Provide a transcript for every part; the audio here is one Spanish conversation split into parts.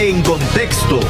En contexto.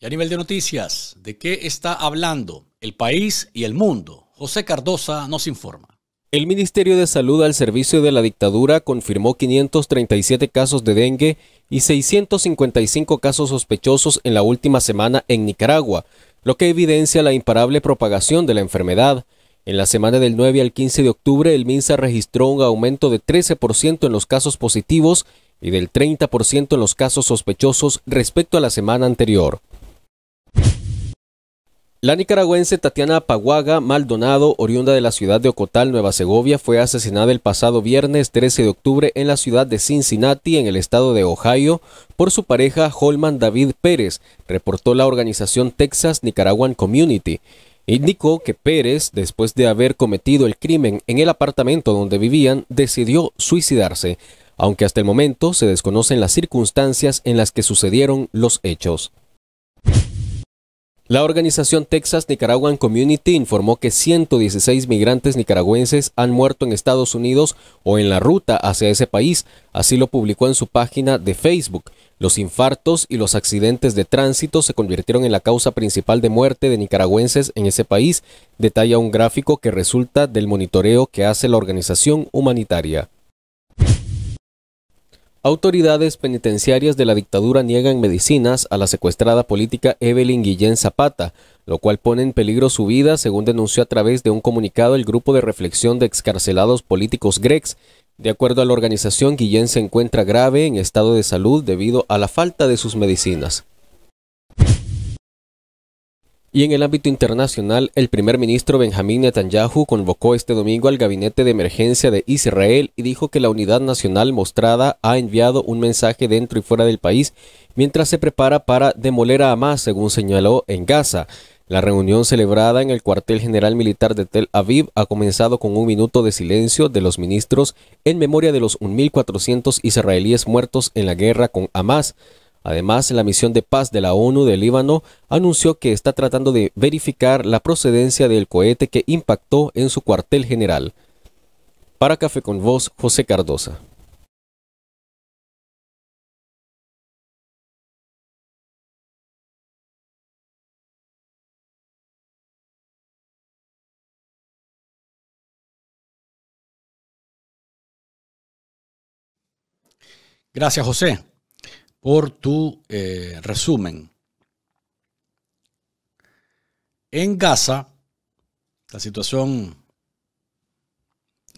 Y a nivel de noticias, ¿de qué está hablando el país y el mundo? José Cardosa nos informa. El Ministerio de Salud al servicio de la dictadura confirmó 537 casos de dengue y 655 casos sospechosos en la última semana en Nicaragua, lo que evidencia la imparable propagación de la enfermedad. En la semana del 9 al 15 de octubre, el MINSA registró un aumento de 13% en los casos positivos y del 30% en los casos sospechosos respecto a la semana anterior. La nicaragüense Tatiana Paguaga Maldonado, oriunda de la ciudad de Ocotal, Nueva Segovia, fue asesinada el pasado viernes 13 de octubre en la ciudad de Cincinnati, en el estado de Ohio, por su pareja Holman David Pérez, reportó la organización Texas Nicaraguan Community. Indicó que Pérez, después de haber cometido el crimen en el apartamento donde vivían, decidió suicidarse, aunque hasta el momento se desconocen las circunstancias en las que sucedieron los hechos. La organización Texas Nicaraguan Community informó que 116 migrantes nicaragüenses han muerto en Estados Unidos o en la ruta hacia ese país, así lo publicó en su página de Facebook. Los infartos y los accidentes de tránsito se convirtieron en la causa principal de muerte de nicaragüenses en ese país, detalla un gráfico que resulta del monitoreo que hace la organización humanitaria. Autoridades penitenciarias de la dictadura niegan medicinas a la secuestrada política Evelyn Guillén Zapata, lo cual pone en peligro su vida, según denunció a través de un comunicado el Grupo de Reflexión de Excarcelados Políticos GREX, de acuerdo a la organización, Guillén se encuentra grave en estado de salud debido a la falta de sus medicinas. Y en el ámbito internacional, el primer ministro Benjamín Netanyahu convocó este domingo al gabinete de emergencia de Israel y dijo que la unidad nacional mostrada ha enviado un mensaje dentro y fuera del país mientras se prepara para demoler a Hamas, según señaló en Gaza. La reunión celebrada en el cuartel general militar de Tel Aviv ha comenzado con un minuto de silencio de los ministros en memoria de los 1.400 israelíes muertos en la guerra con Hamas. Además, la misión de paz de la ONU del Líbano anunció que está tratando de verificar la procedencia del cohete que impactó en su cuartel general. Para Café con vos, José Cardosa. Gracias, José, por tu eh, resumen. En Gaza, la situación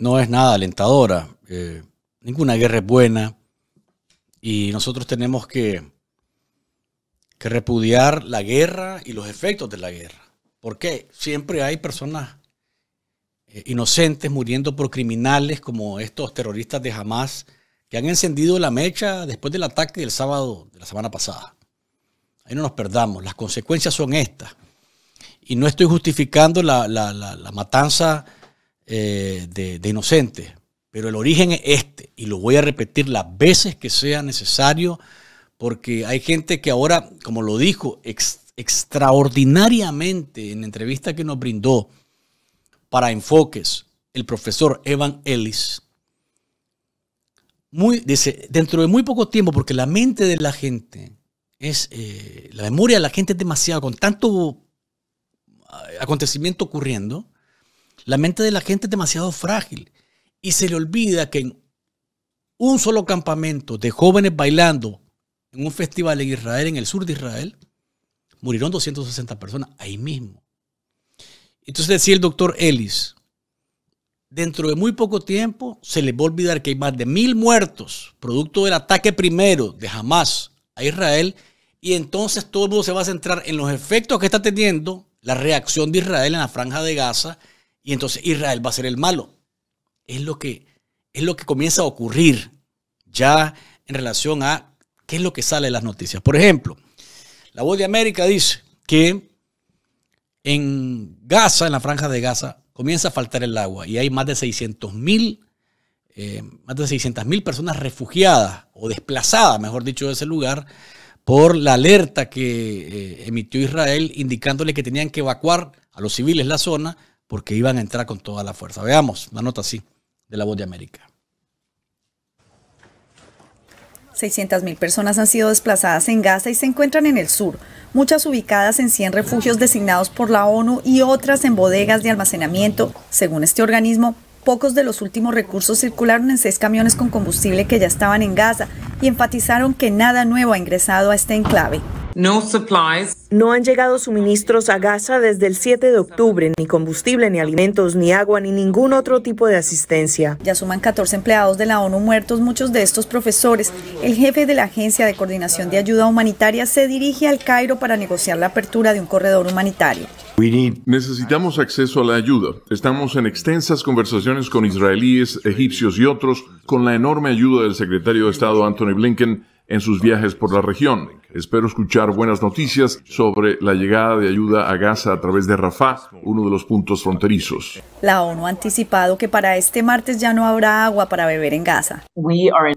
no es nada alentadora. Eh, ninguna guerra es buena. Y nosotros tenemos que, que repudiar la guerra y los efectos de la guerra. Porque siempre hay personas eh, inocentes muriendo por criminales como estos terroristas de Hamas que han encendido la mecha después del ataque del sábado de la semana pasada. Ahí no nos perdamos, las consecuencias son estas. Y no estoy justificando la, matanza eh, de, inocentes, pero el origen es este, y lo voy a repetir las veces que sea necesario, porque hay gente que ahora, como lo dijo extraordinariamente en la entrevista que nos brindó para Enfoques, el profesor Evan Ellis, dice, dentro de muy poco tiempo, porque la mente de la gente es, eh, la memoria de la gente es demasiado, con tanto eh, acontecimiento ocurriendo, la mente de la gente es demasiado frágil y se le olvida que en un solo campamento de jóvenes bailando en un festival en Israel, en el sur de Israel, murieron 260 personas ahí mismo. Entonces decía el doctor Ellis, dentro de muy poco tiempo se les va a olvidar que hay más de mil muertos producto del ataque primero de Hamas a Israel y entonces todo el mundo se va a centrar en los efectos que está teniendo la reacción de Israel en la franja de Gaza y entonces Israel va a ser el malo. Es lo que, es lo que comienza a ocurrir ya en relación a qué es lo que sale de las noticias. Por ejemplo, la Voz de América dice que en Gaza, en la franja de Gaza, comienza a faltar el agua y hay más de 600 mil eh, más de personas refugiadas o desplazadas, mejor dicho, de ese lugar por la alerta que eh, emitió Israel indicándole que tenían que evacuar a los civiles la zona porque iban a entrar con toda la fuerza. Veamos, una nota así de la voz de América. 600.000 personas han sido desplazadas en Gaza y se encuentran en el sur, muchas ubicadas en 100 refugios designados por la ONU y otras en bodegas de almacenamiento, según este organismo, Pocos de los últimos recursos circularon en seis camiones con combustible que ya estaban en Gaza y enfatizaron que nada nuevo ha ingresado a este enclave. No, no han llegado suministros a Gaza desde el 7 de octubre, ni combustible, ni alimentos, ni agua, ni ningún otro tipo de asistencia. Ya suman 14 empleados de la ONU muertos, muchos de estos profesores. El jefe de la Agencia de Coordinación de Ayuda Humanitaria se dirige al Cairo para negociar la apertura de un corredor humanitario. Necesitamos acceso a la ayuda. Estamos en extensas conversaciones con israelíes, egipcios y otros, con la enorme ayuda del secretario de Estado Anthony Blinken en sus viajes por la región. Espero escuchar buenas noticias sobre la llegada de ayuda a Gaza a través de Rafah, uno de los puntos fronterizos. La ONU ha anticipado que para este martes ya no habrá agua para beber en Gaza.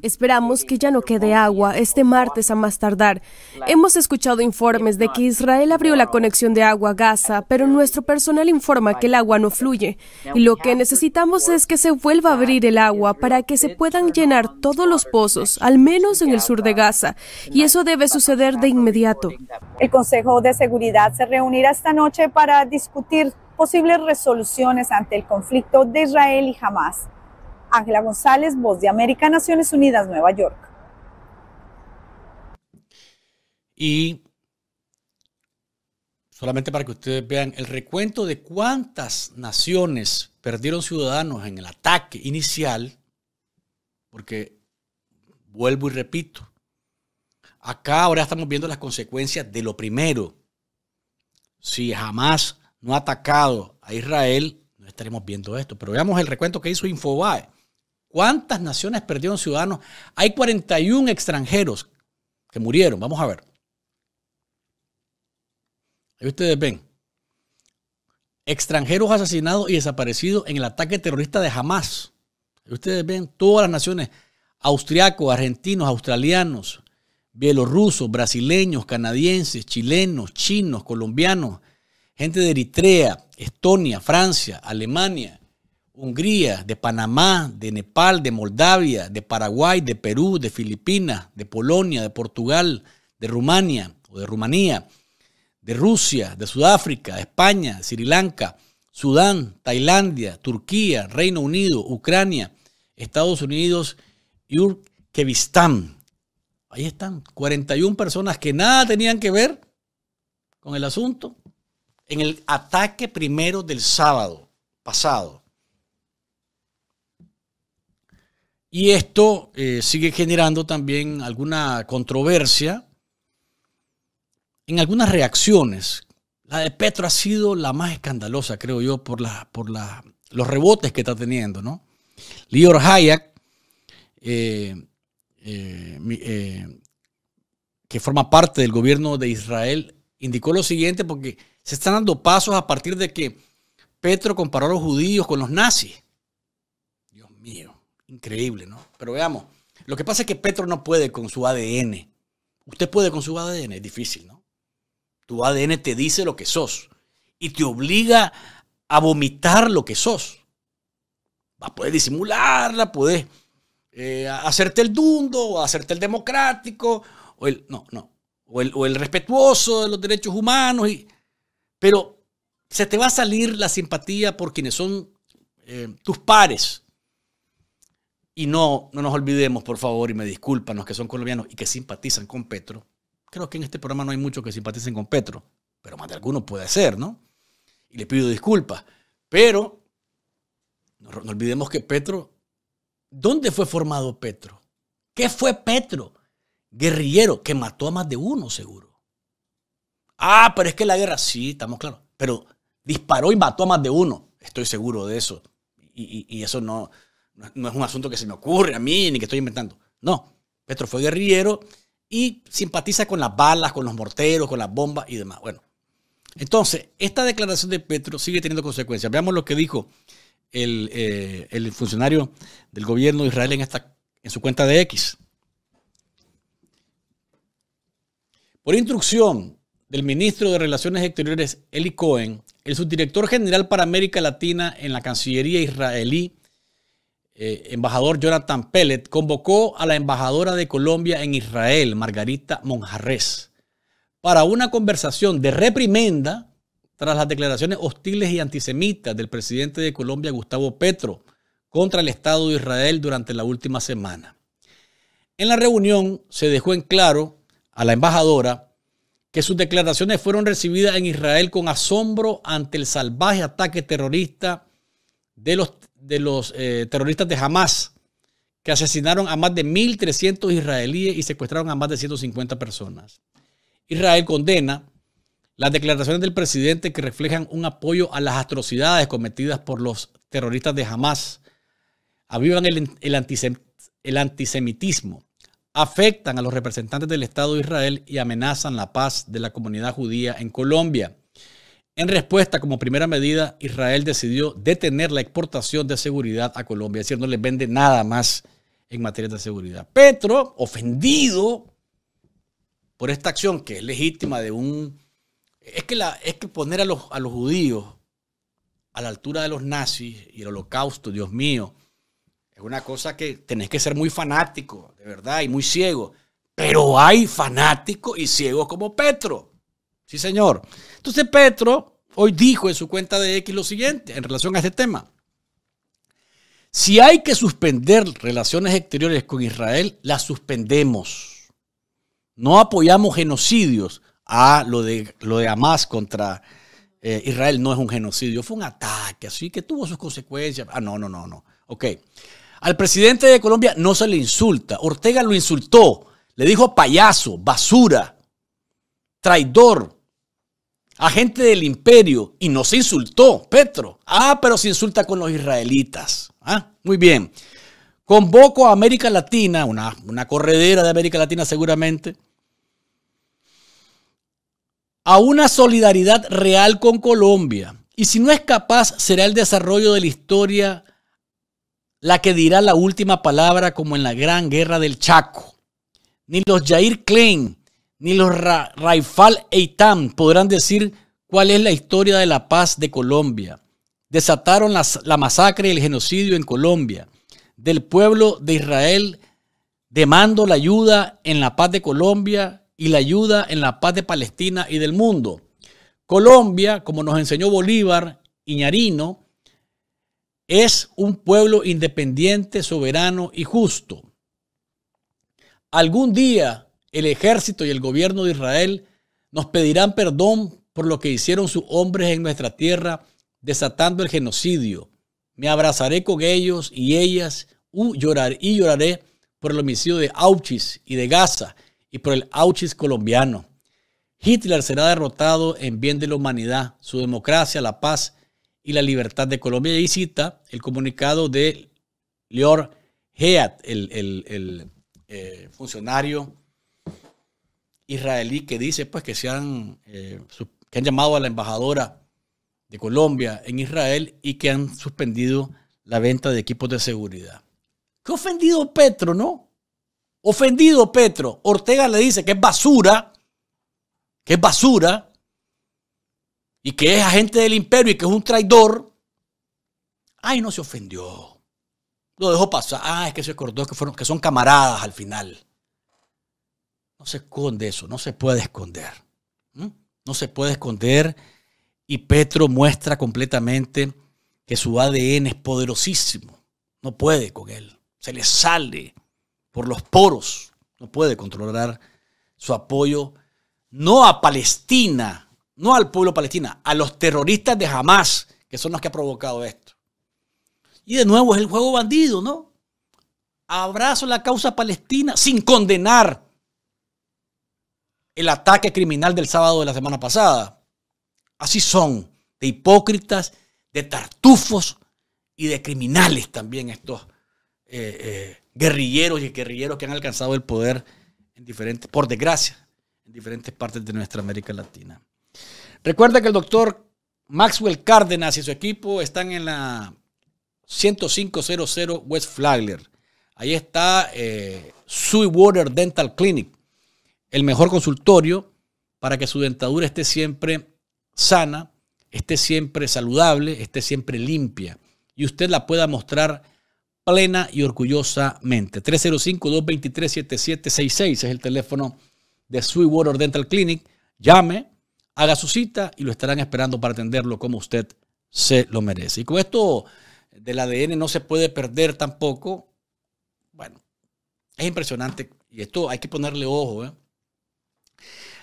Esperamos que ya no quede agua este martes a más tardar. Hemos escuchado informes de que Israel abrió la conexión de agua a Gaza, pero nuestro personal informa que el agua no fluye. Y lo que necesitamos es que se vuelva a abrir el agua para que se puedan llenar todos los pozos, al menos en el sur de Gaza y eso debe suceder de inmediato. El Consejo de Seguridad se reunirá esta noche para discutir posibles resoluciones ante el conflicto de Israel y Hamas. Ángela González, Voz de América, Naciones Unidas, Nueva York. Y solamente para que ustedes vean el recuento de cuántas naciones perdieron ciudadanos en el ataque inicial, porque vuelvo y repito, Acá ahora estamos viendo las consecuencias de lo primero. Si jamás no ha atacado a Israel, no estaremos viendo esto. Pero veamos el recuento que hizo Infobae. ¿Cuántas naciones perdieron ciudadanos? Hay 41 extranjeros que murieron. Vamos a ver. Ahí ustedes ven. Extranjeros asesinados y desaparecidos en el ataque terrorista de Hamas. Ahí ustedes ven todas las naciones, austriacos, argentinos, australianos, bielorrusos, brasileños, canadienses, chilenos, chinos, colombianos, gente de Eritrea, Estonia, Francia, Alemania, Hungría, de Panamá, de Nepal, de Moldavia, de Paraguay, de Perú, de Filipinas, de Polonia, de Portugal, de Rumania o de Rumanía, de Rusia, de Sudáfrica, España, Sri Lanka, Sudán, Tailandia, Turquía, Reino Unido, Ucrania, Estados Unidos y Uzbekistán. Ahí están, 41 personas que nada tenían que ver con el asunto en el ataque primero del sábado pasado. Y esto eh, sigue generando también alguna controversia en algunas reacciones. La de Petro ha sido la más escandalosa, creo yo, por, la, por los rebotes que está teniendo, ¿no? Lior Hayek eh, eh, eh, que forma parte del gobierno de Israel, indicó lo siguiente, porque se están dando pasos a partir de que Petro comparó a los judíos con los nazis. Dios mío, increíble, ¿no? Pero veamos, lo que pasa es que Petro no puede con su ADN. Usted puede con su ADN, es difícil, ¿no? Tu ADN te dice lo que sos y te obliga a vomitar lo que sos. Puedes disimularla, puedes eh, hacerte el dundo, o hacerte el democrático, o el, no, no, o el, respetuoso de los derechos humanos, y, pero se te va a salir la simpatía por quienes son eh, tus pares. Y no, no nos olvidemos, por favor, y me disculpan los que son colombianos y que simpatizan con Petro. Creo que en este programa no hay muchos que simpaticen con Petro, pero más de alguno puede ser, ¿no? Y le pido disculpas. Pero no olvidemos que Petro ¿Dónde fue formado Petro? ¿Qué fue Petro? Guerrillero que mató a más de uno, seguro. Ah, pero es que la guerra, sí, estamos claros. Pero disparó y mató a más de uno. Estoy seguro de eso. Y, eso no, no es un asunto que se me ocurre a mí ni que estoy inventando. No, Petro fue guerrillero y simpatiza con las balas, con los morteros, con las bombas y demás. Bueno, entonces, esta declaración de Petro sigue teniendo consecuencias. Veamos lo que dijo eh, el, funcionario del gobierno de Israel en, esta, en su cuenta de X. Por instrucción del ministro de Relaciones Exteriores, Eli Cohen, el subdirector general para América Latina en la Cancillería israelí, eh, embajador Jonathan Pellet, convocó a la embajadora de Colombia en Israel, Margarita Monjarres, para una conversación de reprimenda tras las declaraciones hostiles y antisemitas del presidente de Colombia, Gustavo Petro, contra el Estado de Israel durante la última semana. En la reunión se dejó en claro a la embajadora que sus declaraciones fueron recibidas en Israel con asombro ante el salvaje ataque terrorista de los, de los eh, terroristas de Hamas, que asesinaron a más de 1.300 israelíes y secuestraron a más de 150 personas. Israel condena las declaraciones del presidente que reflejan un apoyo a las atrocidades cometidas por los terroristas de Hamas avivan el, antisemitismo, afectan a los representantes del Estado de Israel y amenazan la paz de la comunidad judía en Colombia. En respuesta, como primera medida, Israel decidió detener la exportación de seguridad a Colombia, es decir, no les vende nada más en materia de seguridad. Petro, ofendido por esta acción que es legítima de un es que, es que poner a los, a los judíos a la altura de los nazis y el holocausto, Dios mío, es una cosa que tenés que ser muy fanático, de verdad, y muy ciego. Pero hay fanáticos y ciegos como Petro. Sí, señor. Entonces Petro hoy dijo en su cuenta de X lo siguiente en relación a este tema. Si hay que suspender relaciones exteriores con Israel, las suspendemos. No apoyamos genocidios, Ah, lo de, lo de Hamas contra eh, Israel no es un genocidio, fue un ataque, así que tuvo sus consecuencias. Ah, no, no, no, no. Ok. Al presidente de Colombia no se le insulta. Ortega lo insultó. Le dijo payaso, basura, traidor, agente del imperio. Y no se insultó, Petro. Ah, pero se insulta con los israelitas. Ah, muy bien. Convoco a América Latina, una, una corredera de América Latina seguramente a una solidaridad real con Colombia. Y si no es capaz, será el desarrollo de la historia la que dirá la última palabra como en la gran guerra del Chaco. Ni los Jair Klein ni los Raifal Eitam podrán decir cuál es la historia de la paz de Colombia. Desataron la masacre y el genocidio en Colombia. Del pueblo de Israel demando la ayuda en la paz de Colombia y la ayuda en la paz de Palestina y del mundo. Colombia, como nos enseñó Bolívar, Iñarino, es un pueblo independiente, soberano y justo. Algún día el ejército y el gobierno de Israel nos pedirán perdón por lo que hicieron sus hombres en nuestra tierra, desatando el genocidio. Me abrazaré con ellos y ellas llorar, y lloraré por el homicidio de Auchis y de Gaza, y por el Auschwitz colombiano. Hitler será derrotado en bien de la humanidad, su democracia, la paz y la libertad de Colombia. Y cita el comunicado de Leor Heat, el, eh, funcionario israelí que dice pues, que, se han, eh, que han llamado a la embajadora de Colombia en Israel y que han suspendido la venta de equipos de seguridad. Qué ofendido Petro, ¿no? Ofendido Petro, Ortega le dice que es basura, que es basura, y que es agente del imperio y que es un traidor. Ay, no se ofendió. Lo dejó pasar. Ah, es que se acordó que, fueron, que son camaradas al final. No se esconde eso, no se puede esconder. No se puede esconder. Y Petro muestra completamente que su ADN es poderosísimo. No puede con él. Se le sale por los poros. No puede controlar su apoyo no a Palestina, no al pueblo palestino, a los terroristas de Hamas, que son los que ha provocado esto. Y de nuevo es el juego bandido, ¿no? Abrazo la causa palestina sin condenar el ataque criminal del sábado de la semana pasada. Así son, de hipócritas, de tartufos y de criminales también estos eh, eh, guerrilleros y guerrilleros que han alcanzado el poder en diferentes, por desgracia, en diferentes partes de nuestra América Latina. Recuerda que el doctor Maxwell Cárdenas y su equipo están en la 10500 West Flagler. Ahí está eh, Water Dental Clinic, el mejor consultorio para que su dentadura esté siempre sana, esté siempre saludable, esté siempre limpia y usted la pueda mostrar plena y orgullosamente. 305-223-7766 es el teléfono de Sweetwater Dental Clinic. Llame, haga su cita y lo estarán esperando para atenderlo como usted se lo merece. Y con esto del ADN no se puede perder tampoco. Bueno, es impresionante y esto hay que ponerle ojo. ¿eh?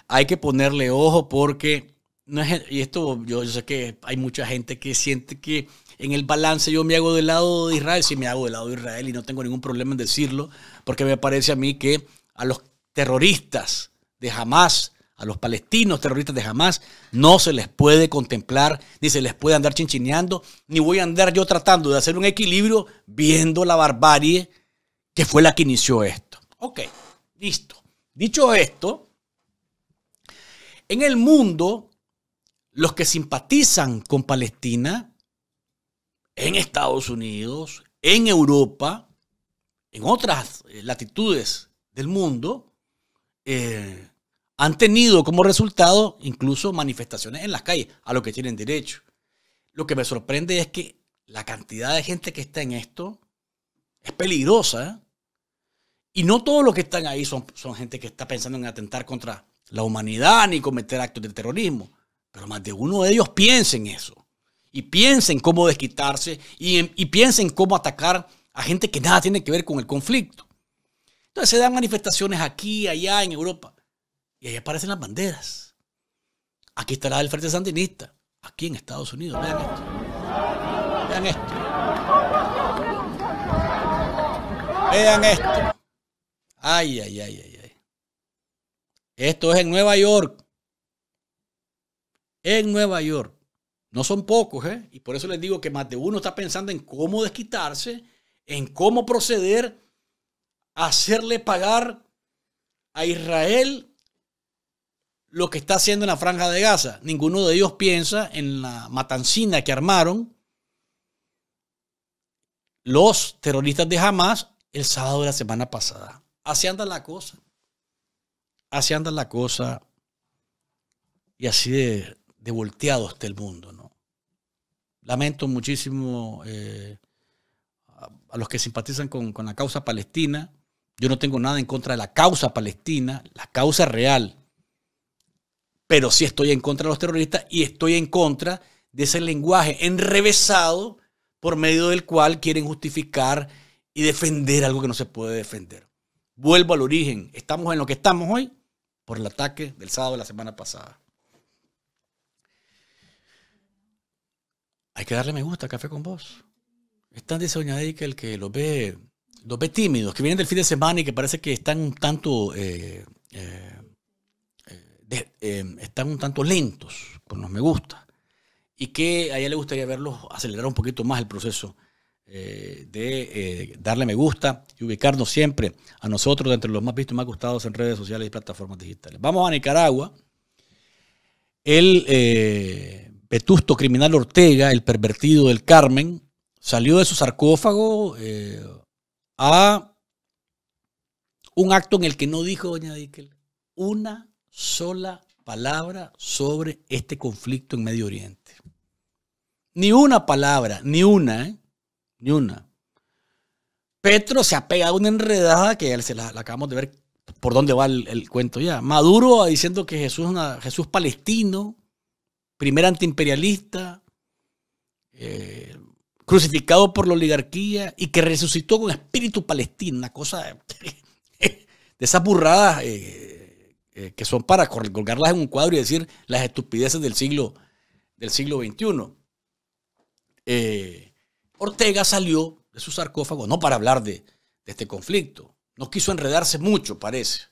Hay que ponerle ojo porque, no y esto yo sé que hay mucha gente que siente que en el balance yo me hago del lado de Israel, si me hago del lado de Israel y no tengo ningún problema en decirlo, porque me parece a mí que a los terroristas de jamás, a los palestinos terroristas de jamás, no se les puede contemplar, ni se les puede andar chinchineando, ni voy a andar yo tratando de hacer un equilibrio viendo la barbarie que fue la que inició esto. Ok, listo. Dicho esto, en el mundo, los que simpatizan con Palestina en Estados Unidos, en Europa, en otras eh, latitudes del mundo, eh, han tenido como resultado incluso manifestaciones en las calles, a lo que tienen derecho. Lo que me sorprende es que la cantidad de gente que está en esto es peligrosa. ¿eh? Y no todos los que están ahí son, son gente que está pensando en atentar contra la humanidad ni cometer actos de terrorismo. Pero más de uno de ellos piensa en eso y piensen cómo desquitarse y, piensen cómo atacar a gente que nada tiene que ver con el conflicto. Entonces se dan manifestaciones aquí, allá, en Europa. Y ahí aparecen las banderas. Aquí está la del Frente Sandinista, aquí en Estados Unidos. Vean esto. Vean esto. Vean esto. Ay, ay, ay, ay, ay. Esto es en Nueva York. En Nueva York. No son pocos, ¿eh? Y por eso les digo que más de uno está pensando en cómo desquitarse, en cómo proceder a hacerle pagar a Israel lo que está haciendo en la franja de Gaza. Ninguno de ellos piensa en la matancina que armaron los terroristas de Hamas el sábado de la semana pasada. Así anda la cosa. Así anda la cosa. Y así de, de volteado está el mundo. ¿no? Lamento muchísimo eh, a los que simpatizan con, con la causa palestina. Yo no tengo nada en contra de la causa palestina, la causa real. Pero sí estoy en contra de los terroristas y estoy en contra de ese lenguaje enrevesado por medio del cual quieren justificar y defender algo que no se puede defender. Vuelvo al origen. Estamos en lo que estamos hoy por el ataque del sábado de la semana pasada. hay que darle me gusta a Café con Vos. Están ahí que el que los ve, los ve tímidos, que vienen del fin de semana y que parece que están un tanto, eh, eh, eh, están un tanto lentos con los me gusta. Y que a ella le gustaría verlos acelerar un poquito más el proceso de darle me gusta y ubicarnos siempre a nosotros entre los más vistos y más gustados en redes sociales y plataformas digitales. Vamos a Nicaragua. El vetusto criminal Ortega, el pervertido del Carmen, salió de su sarcófago eh, a un acto en el que no dijo doña Dickel una sola palabra sobre este conflicto en Medio Oriente. Ni una palabra, ni una, ¿eh? ni una. Petro se ha pegado una enredada que se la, acabamos de ver por dónde va el, cuento ya. Maduro diciendo que Jesús, es Jesús palestino, primer antiimperialista, eh, crucificado por la oligarquía y que resucitó con espíritu palestino, una cosa de esas burradas eh, eh, que son para colgarlas en un cuadro y decir las estupideces del siglo, del siglo XXI. Ortega salió de su sarcófago no para hablar de, de este conflicto, no quiso enredarse mucho, parece,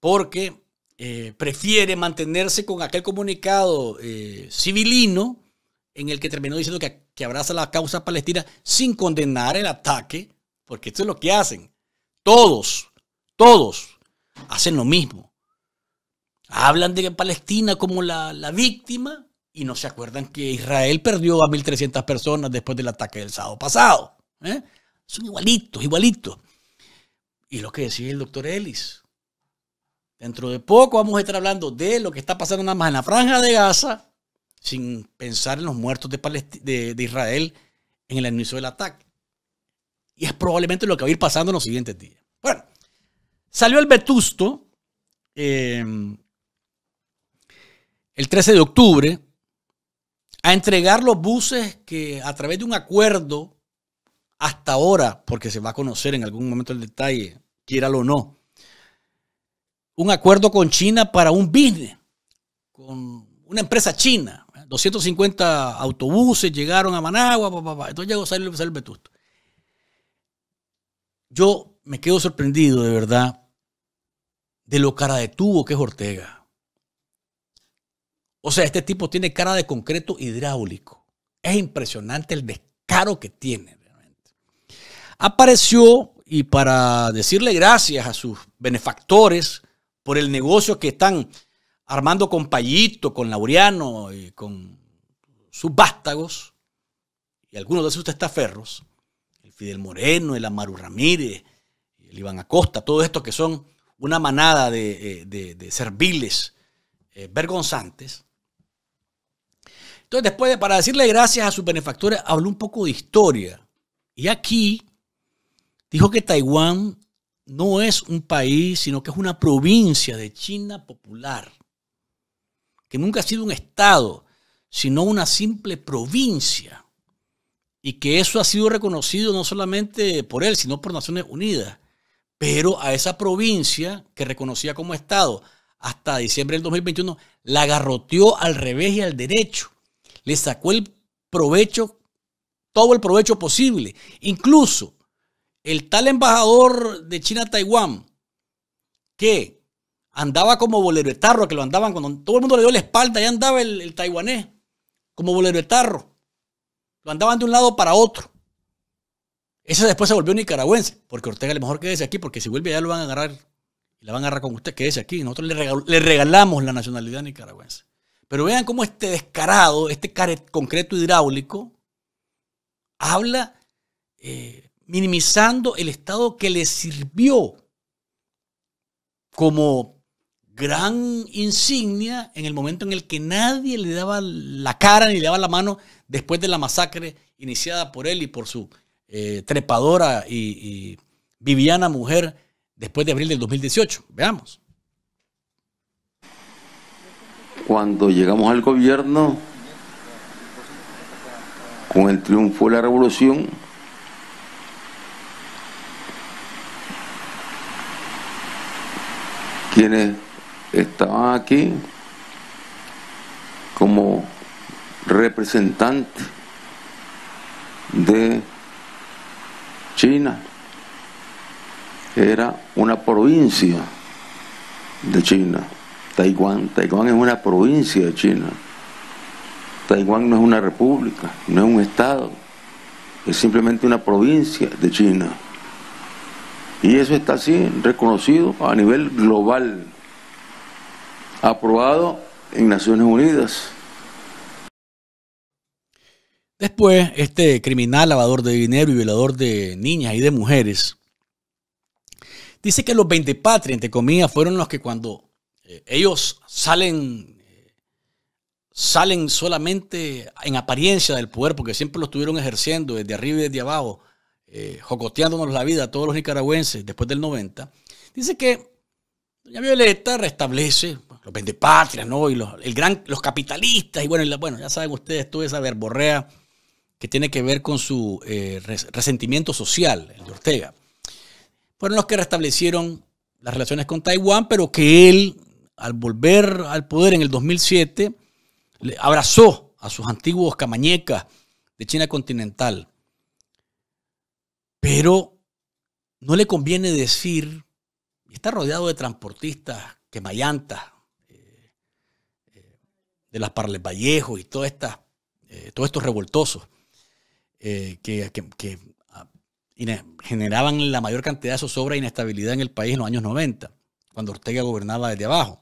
porque eh, prefiere mantenerse con aquel comunicado eh, civilino en el que terminó diciendo que, abraza la causa palestina sin condenar el ataque, porque esto es lo que hacen. Todos, todos hacen lo mismo. Hablan de Palestina como la, víctima y no se acuerdan que Israel perdió a 1.300 personas después del ataque del sábado pasado. ¿eh? Son igualitos, igualitos. Y lo que decía el doctor Ellis, Dentro de poco vamos a estar hablando de lo que está pasando nada más en la franja de Gaza, sin pensar en los muertos de, de, Israel en el inicio del ataque. Y es probablemente lo que va a ir pasando en los siguientes días. Bueno, salió el vetusto em, el 13 de octubre a entregar los buses que a través de un acuerdo hasta ahora, porque se va a conocer en algún momento el detalle, quiera o no, un acuerdo con China para un business, con una empresa china. 250 autobuses llegaron a Managua, entonces llegó el Vetusto. Yo me quedo sorprendido de verdad de lo cara de tubo que es Ortega. O sea, este tipo tiene cara de concreto hidráulico. Es impresionante el descaro que tiene. Realmente. Apareció y para decirle gracias a sus benefactores, por el negocio que están armando con Payito, con Laureano con sus vástagos, y algunos de sus testaferros, el Fidel Moreno, el Amaru Ramírez, el Iván Acosta, todos estos que son una manada de, eh, serviles eh, vergonzantes. Entonces, después, para decirle gracias a su benefactores, habló un poco de historia. Y aquí dijo que Taiwán no es un país, sino que es una provincia de China popular, que nunca ha sido un Estado, sino una simple provincia, y que eso ha sido reconocido no solamente por él, sino por Naciones Unidas. Pero a esa provincia que reconocía como Estado hasta diciembre del 2021, la garroteó al revés y al derecho. Le sacó el provecho, todo el provecho posible. Incluso el tal embajador de China a Taiwán, que andaba como bolero de que lo andaban cuando todo el mundo le dio la espalda, ya andaba el, taiwanés, como bolero de Lo andaban de un lado para otro. Ese después se volvió nicaragüense, porque Ortega le mejor quédese aquí, porque si vuelve ya lo van a agarrar, y la van a agarrar con usted, quédese aquí. Nosotros le, regalamos la nacionalidad nicaragüense. Pero vean cómo este descarado, este concreto hidráulico, habla eh, minimizando el Estado que le sirvió como gran insignia en el momento en el que nadie le daba la cara ni le daba la mano después de la masacre iniciada por él y por su eh, trepadora y Viviana mujer después de abril del 2018. Veamos. Cuando llegamos al gobierno, con el triunfo de la revolución, quienes estaban aquí como representantes de China. Era una provincia de China. Taiwán, Taiwán es una provincia de China. Taiwán no es una república, no es un estado, es simplemente una provincia de China. Y eso está así, reconocido a nivel global, aprobado en Naciones Unidas. Después, este criminal lavador de dinero y violador de niñas y de mujeres dice que los 20 patrias, entre comillas, fueron los que cuando eh, ellos salen, eh, salen solamente en apariencia del poder, porque siempre lo estuvieron ejerciendo desde arriba y desde abajo, eh, jocoteándonos la vida a todos los nicaragüenses después del 90, dice que Doña Violeta restablece los vendepatrias, ¿no? Y los, el gran, los capitalistas, y bueno, bueno, ya saben ustedes toda esa verborrea que tiene que ver con su eh, resentimiento social, el de Ortega. Fueron los que restablecieron las relaciones con Taiwán, pero que él, al volver al poder en el 2007, abrazó a sus antiguos camañecas de China continental. Pero no le conviene decir, y está rodeado de transportistas, que eh, eh, de las Parles Vallejo y todas estas, eh, todos estos revoltosos eh, que, ah, generaban la mayor cantidad de zozobra e inestabilidad en el país en los años 90, cuando Ortega gobernaba desde abajo.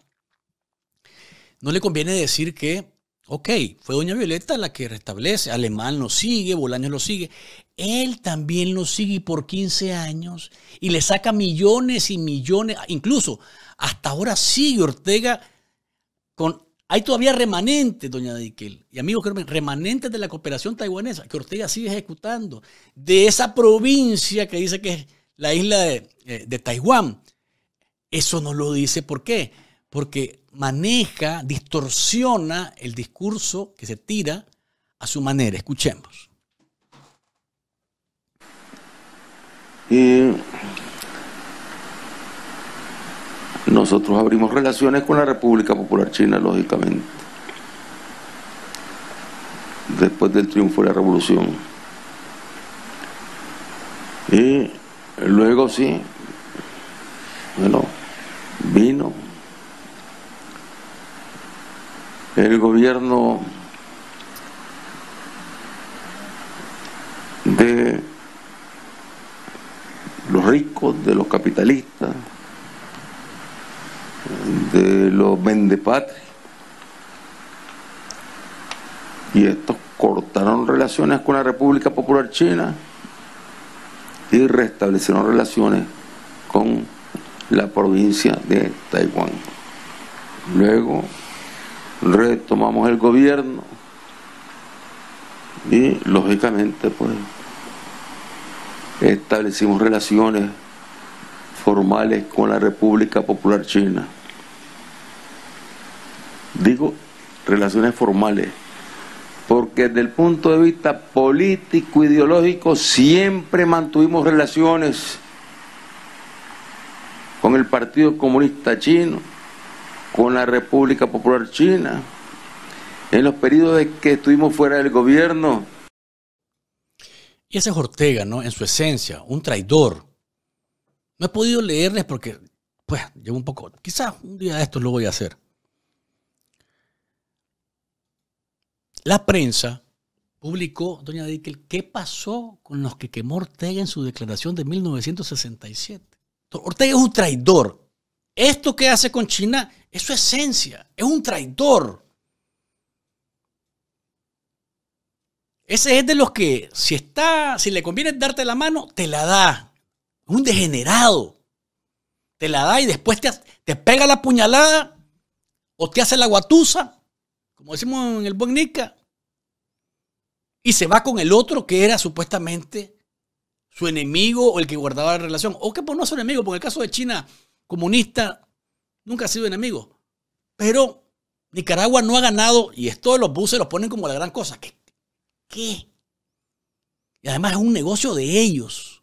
No le conviene decir que, ok, fue Doña Violeta la que restablece, Alemán lo sigue, Bolaños lo sigue. Él también lo sigue por 15 años y le saca millones y millones, incluso hasta ahora sigue Ortega con... Hay todavía remanentes, doña Diquel, y amigos, remanentes de la cooperación taiwanesa que Ortega sigue ejecutando, de esa provincia que dice que es la isla de, eh, de Taiwán. Eso no lo dice, ¿por qué? Porque maneja, distorsiona el discurso que se tira a su manera. Escuchemos. Y nosotros abrimos relaciones con la República Popular China, lógicamente, después del triunfo de la revolución. Y luego sí, bueno, vino el gobierno de los ricos, de los capitalistas, de los vendepatrios. Y estos cortaron relaciones con la República Popular China y restablecieron relaciones con la provincia de Taiwán. Luego retomamos el gobierno y lógicamente pues establecimos relaciones formales con la República Popular China. Digo relaciones formales, porque desde el punto de vista político, ideológico, siempre mantuvimos relaciones con el Partido Comunista Chino, con la República Popular China. En los periodos de que estuvimos fuera del gobierno, y ese es Ortega, ¿no? En su esencia, un traidor. No he podido leerles porque, pues, llevo un poco. Quizás un día de estos lo voy a hacer. La prensa publicó, doña Dickel, qué pasó con los que quemó Ortega en su declaración de 1967. Ortega es un traidor. Esto que hace con China es su esencia. Es un traidor. Ese es de los que, si está, si le conviene darte la mano, te la da. Un degenerado. Te la da y después te, te pega la puñalada o te hace la guatusa, como decimos en el buen Nica, y se va con el otro que era supuestamente su enemigo o el que guardaba la relación. O que por no es enemigo, porque el caso de China comunista nunca ha sido enemigo. Pero Nicaragua no ha ganado, y esto de los buses los ponen como la gran cosa. ¿Qué qué? Y además es un negocio de ellos,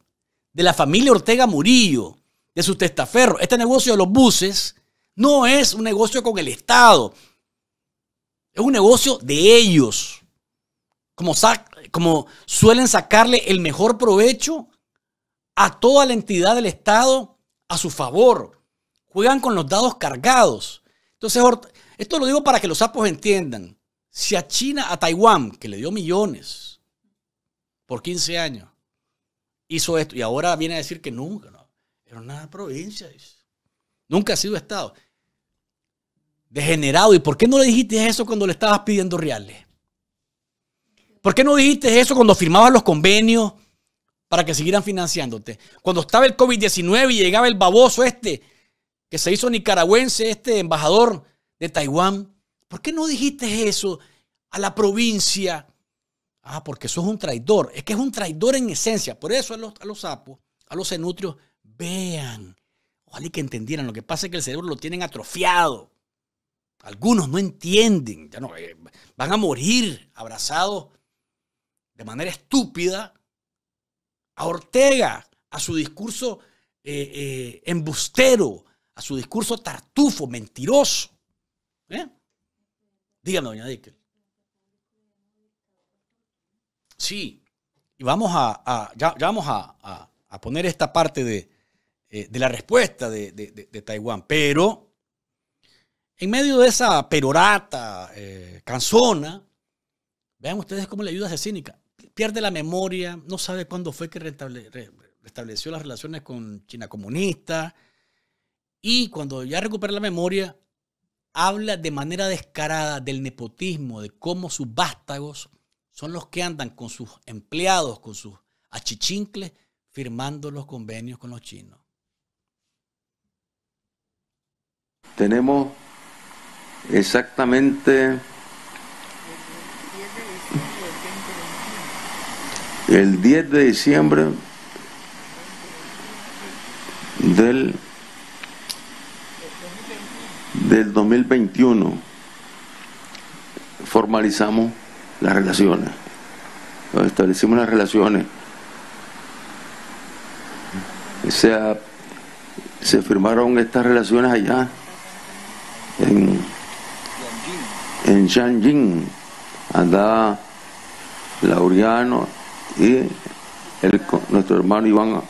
de la familia Ortega Murillo, de sus testaferros. Este negocio de los buses no es un negocio con el Estado. Es un negocio de ellos. Como, como suelen sacarle el mejor provecho a toda la entidad del Estado a su favor. Juegan con los dados cargados. Entonces, esto lo digo para que los sapos entiendan. Si a China, a Taiwán, que le dio millones por 15 años, hizo esto y ahora viene a decir que nunca, no, era una provincia, nunca ha sido Estado. Degenerado, ¿y por qué no le dijiste eso cuando le estabas pidiendo reales? ¿Por qué no dijiste eso cuando firmabas los convenios para que siguieran financiándote? Cuando estaba el COVID-19 y llegaba el baboso este, que se hizo nicaragüense, este embajador de Taiwán, ¿Por qué no dijiste eso a la provincia? Ah, porque es un traidor. Es que es un traidor en esencia. Por eso a los, sapos, a los cenutrios, vean. Ojalá que entendieran. Lo que pasa es que el cerebro lo tienen atrofiado. Algunos no entienden. Ya eh, van a morir abrazados de manera estúpida a Ortega, a su discurso eh, eh, embustero, a su discurso tartufo, mentiroso. ¿Eh? Dígame, doña Díquel. Sí, y vamos a, vamos a, poner esta parte de, eh, la respuesta de, Taiwán, pero en medio de esa perorata, eh, canzona, vean ustedes cómo le ayuda cínica. Pierde la memoria, no sabe cuándo fue que restableció las relaciones con China comunista, y cuando ya recupera la memoria, habla de manera descarada del nepotismo, de cómo sus vástagos son los que andan con sus empleados, con sus achichincles, firmando los convenios con los chinos. Tenemos exactamente el 10 de diciembre del del 2021 formalizamos las relaciones, establecimos las relaciones, o sea, se firmaron estas relaciones allá en, en andaba Lauriano y nuestro hermano Iván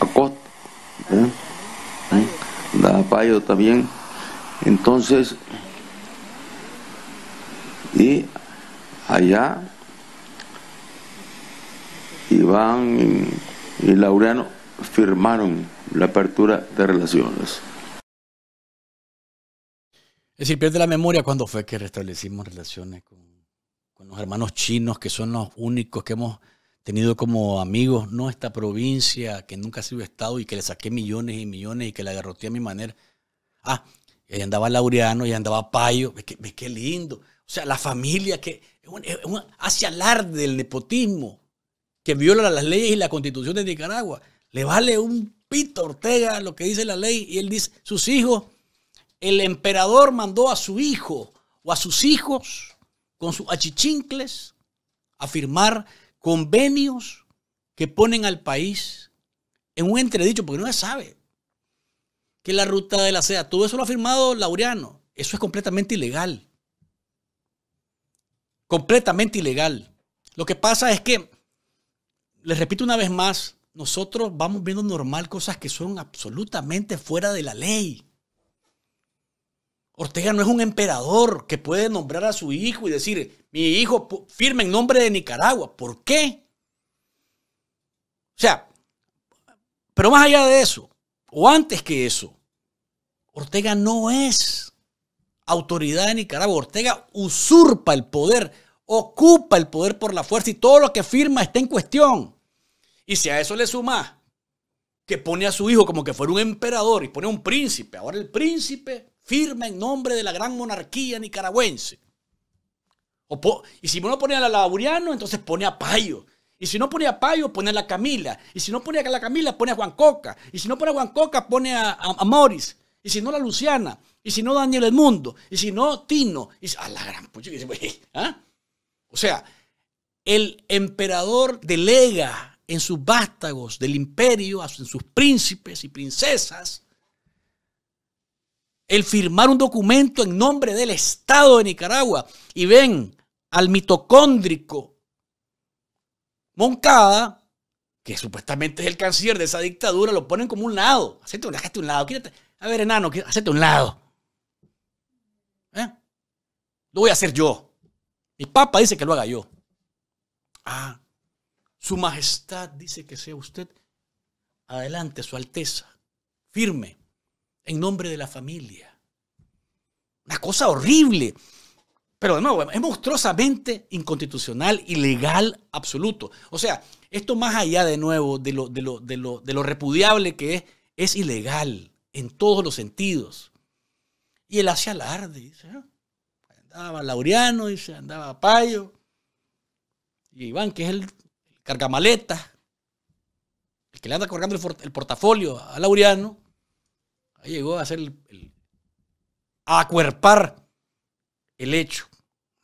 Acosta, ¿eh? ¿Mm? andaba Payo también entonces, y allá Iván y Laureano firmaron la apertura de relaciones. Es decir, pierde la memoria cuando fue que restablecimos relaciones con, los hermanos chinos, que son los únicos que hemos tenido como amigos, no esta provincia que nunca ha sido Estado y que le saqué millones y millones y que la derroté a mi manera. Ah, y ahí andaba Laureano, y andaba Payo. ¿Ves qué, lindo? O sea, la familia que hace alarde del nepotismo que viola las leyes y la constitución de Nicaragua. Le vale un pito Ortega lo que dice la ley y él dice, sus hijos, el emperador mandó a su hijo o a sus hijos con sus achichincles a firmar convenios que ponen al país en un entredicho, porque no se sabe que la ruta de la seda. Todo eso lo ha firmado Laureano. Eso es completamente ilegal. Completamente ilegal. Lo que pasa es que, les repito una vez más, nosotros vamos viendo normal cosas que son absolutamente fuera de la ley. Ortega no es un emperador que puede nombrar a su hijo y decir, mi hijo firma en nombre de Nicaragua. ¿Por qué? O sea, pero más allá de eso, o antes que eso, Ortega no es autoridad de Nicaragua. Ortega usurpa el poder, ocupa el poder por la fuerza y todo lo que firma está en cuestión. Y si a eso le suma que pone a su hijo como que fuera un emperador y pone a un príncipe, ahora el príncipe firma en nombre de la gran monarquía nicaragüense. y si uno pone a la Laburiano, entonces pone a Payo. Y si no pone a Payo, pone a la Camila. Y si no pone a la Camila, pone a Juan Coca. Y si no pone a Juan Coca, pone a, a, y si no la Luciana, y si no Daniel Edmundo, y si no Tino, y a la gran pucha, ¿Ah? O sea, el emperador delega en sus vástagos del imperio, en sus príncipes y princesas, el firmar un documento en nombre del Estado de Nicaragua. Y ven al mitocóndrico Moncada, que supuestamente es el canciller de esa dictadura, lo ponen como un lado. un, un lado, quítate. A ver, enano, que, hacete un lado. ¿Eh? Lo voy a hacer yo. Mi papa dice que lo haga yo. Ah, su majestad dice que sea usted. Adelante, su alteza. Firme. En nombre de la familia. Una cosa horrible. Pero de nuevo, es monstruosamente inconstitucional, ilegal, absoluto. O sea, esto más allá de nuevo de lo, de lo, de lo, de lo repudiable que es, es ilegal en todos los sentidos. Y él hace alarde, dice, ah, andaba Laureano, dice, andaba Payo, y Iván, que es el, cargamaleta, el que le anda cargando el, portafolio a Laureano, ahí llegó a hacer a acuerpar el hecho.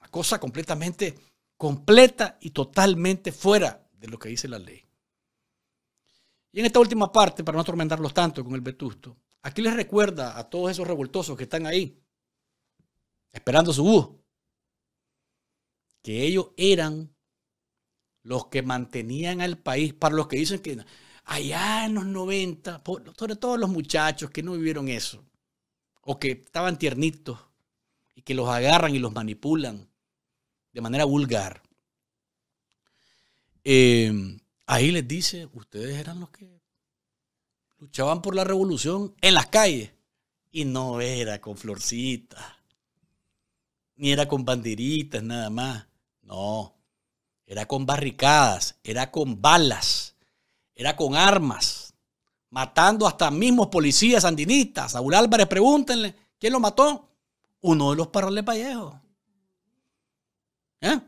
Una cosa completamente, completa y totalmente fuera de lo que dice la ley. Y en esta última parte, para no atormentarlos tanto con el vetusto, Aquí les recuerda a todos esos revoltosos que están ahí esperando su bus? Que ellos eran los que mantenían al país, para los que dicen que allá en los 90, sobre todo los muchachos que no vivieron eso, o que estaban tiernitos y que los agarran y los manipulan de manera vulgar. Eh, ahí les dice, ustedes eran los que luchaban por la revolución en las calles. Y no era con florcitas, ni era con banderitas nada más. No, era con barricadas, era con balas, era con armas, matando hasta mismos policías sandinistas. Saúl Álvarez, pregúntenle, ¿quién lo mató? Uno de los Parrales Vallejo. ¿Eh?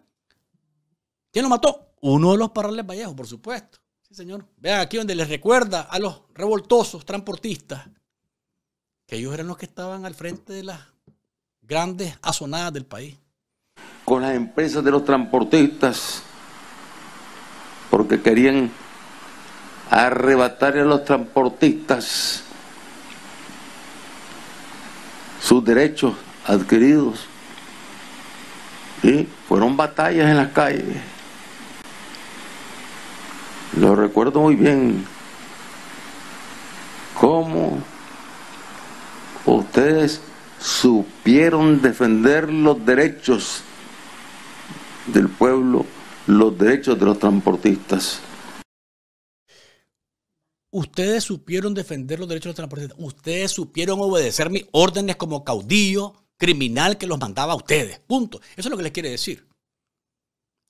¿Quién lo mató? Uno de los Parrales Vallejo, por supuesto señor. Vean aquí donde les recuerda a los revoltosos transportistas que ellos eran los que estaban al frente de las grandes azonadas del país. Con las empresas de los transportistas, porque querían arrebatar a los transportistas sus derechos adquiridos. Y fueron batallas en las calles. Lo recuerdo muy bien. ¿Cómo ustedes supieron defender los derechos del pueblo, los derechos de los transportistas? Ustedes supieron defender los derechos de los transportistas. Ustedes supieron obedecer mis órdenes como caudillo criminal que los mandaba a ustedes. Punto. Eso es lo que les quiere decir.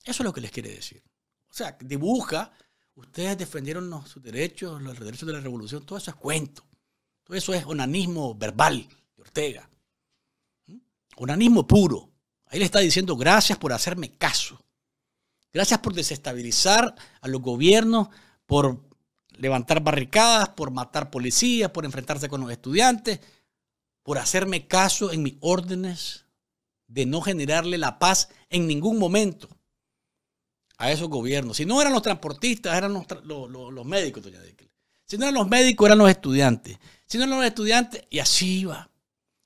Eso es lo que les quiere decir. O sea, dibuja Ustedes defendieron sus derechos, los derechos de la revolución, todo eso es cuento. Todo eso es onanismo verbal de Ortega. ¿Mm? Onanismo puro. Ahí le está diciendo gracias por hacerme caso. Gracias por desestabilizar a los gobiernos, por levantar barricadas, por matar policías, por enfrentarse con los estudiantes, por hacerme caso en mis órdenes de no generarle la paz en ningún momento a esos gobiernos. Si no eran los transportistas, eran los, médicos, doña Si no eran los médicos, eran los estudiantes. Si no eran los estudiantes, y así iba.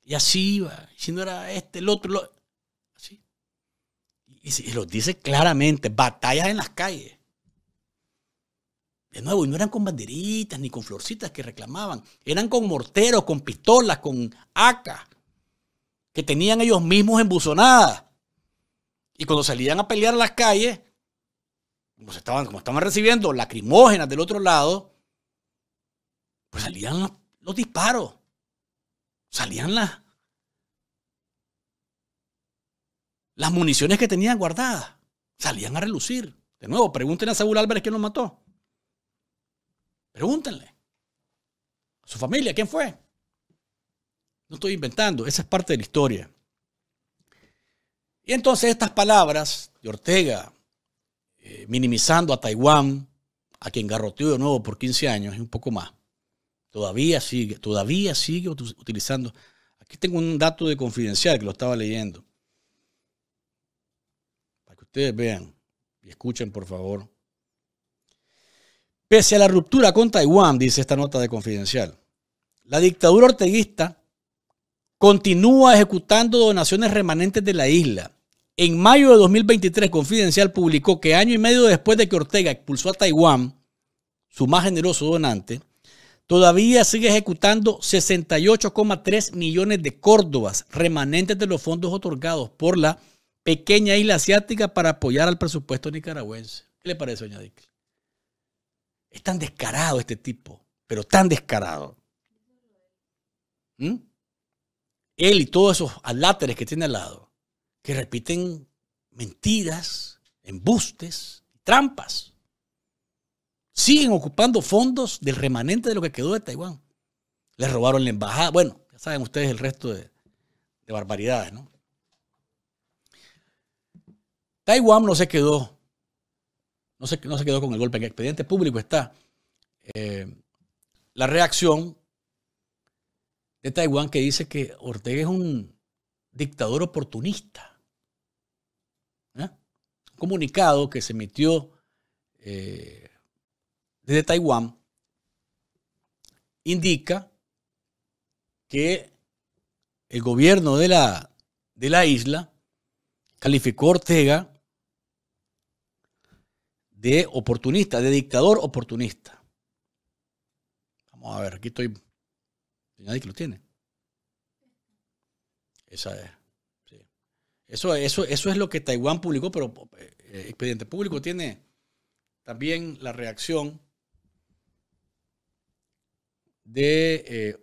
Y así iba. Si no era este, el otro, así. Y, y, dice claramente, batallas en las calles. De nuevo, y no eran con banderitas ni con florcitas que reclamaban. Eran con morteros, con pistolas, con acas, que tenían ellos mismos embuzonadas. Y cuando salían a pelear a las calles, como, estaban, estaban recibiendo lacrimógenas del otro lado, pues salían los, disparos, salían las, las municiones que tenían guardadas, salían a relucir. De nuevo, pregúntenle a Saúl Álvarez quién los mató. Pregúntenle. A su familia, ¿quién fue? No estoy inventando, esa es parte de la historia. Y entonces estas palabras de Ortega eh, minimizando a Taiwán, a quien garroteó de nuevo por 15 años y un poco más. Todavía sigue, todavía sigue utilizando. Aquí tengo un dato de confidencial que lo estaba leyendo. Para que ustedes vean y escuchen, por favor. Pese a la ruptura con Taiwán, dice esta nota de confidencial, la dictadura orteguista continúa ejecutando donaciones remanentes de la isla en mayo de 2023, Confidencial publicó que año y medio después de que Ortega expulsó a Taiwán, su más generoso donante, todavía sigue ejecutando 68,3 millones de córdobas remanentes de los fondos otorgados por la pequeña isla asiática para apoyar al presupuesto nicaragüense. ¿Qué le parece, doña Dick? Es tan descarado este tipo, pero tan descarado. ¿Mm? Él y todos esos aláteres que tiene al lado que repiten mentiras, embustes, trampas. Siguen ocupando fondos del remanente de lo que quedó de Taiwán. Les robaron la embajada. Bueno, ya saben ustedes el resto de, barbaridades, ¿no? Taiwán no se quedó. No se, no se quedó con el golpe. En el expediente público está eh, la reacción de Taiwán que dice que Ortega es un dictador oportunista comunicado que se emitió eh, desde Taiwán indica que el gobierno de la, de la isla calificó a Ortega de oportunista, de dictador oportunista. Vamos a ver, aquí estoy. Nadie que lo tiene. Esa es. Eso, eso, es lo que Taiwán publicó, pero eh, Expediente Público tiene también la reacción de eh,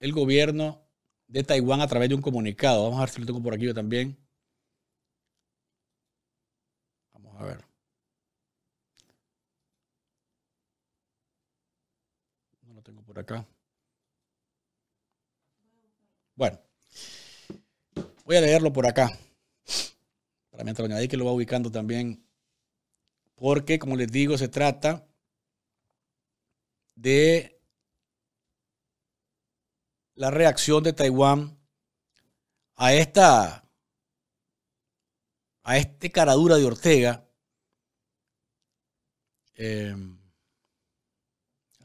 el gobierno de Taiwán a través de un comunicado. Vamos a ver si lo tengo por aquí yo también. Vamos a ver. No lo tengo por acá. Bueno. Voy a leerlo por acá. Para mientras doña que lo va ubicando también. Porque, como les digo, se trata de la reacción de Taiwán a esta a este caradura de Ortega. Eh,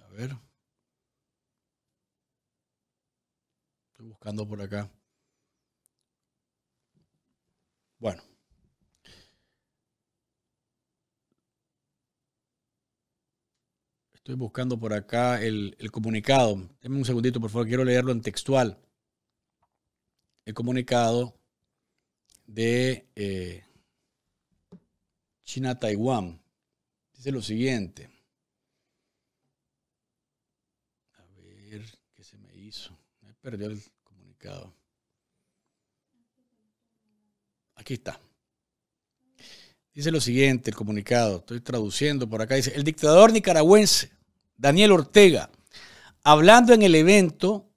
a ver. Estoy buscando por acá. Bueno. Estoy buscando por acá el, comunicado. Deme un segundito, por favor. Quiero leerlo en textual. El comunicado de eh, China-Taiwán. Dice lo siguiente. A ver qué se me hizo. Me perdió el comunicado. Aquí está. Dice lo siguiente, el comunicado, estoy traduciendo por acá, dice, el dictador nicaragüense Daniel Ortega, hablando en el evento,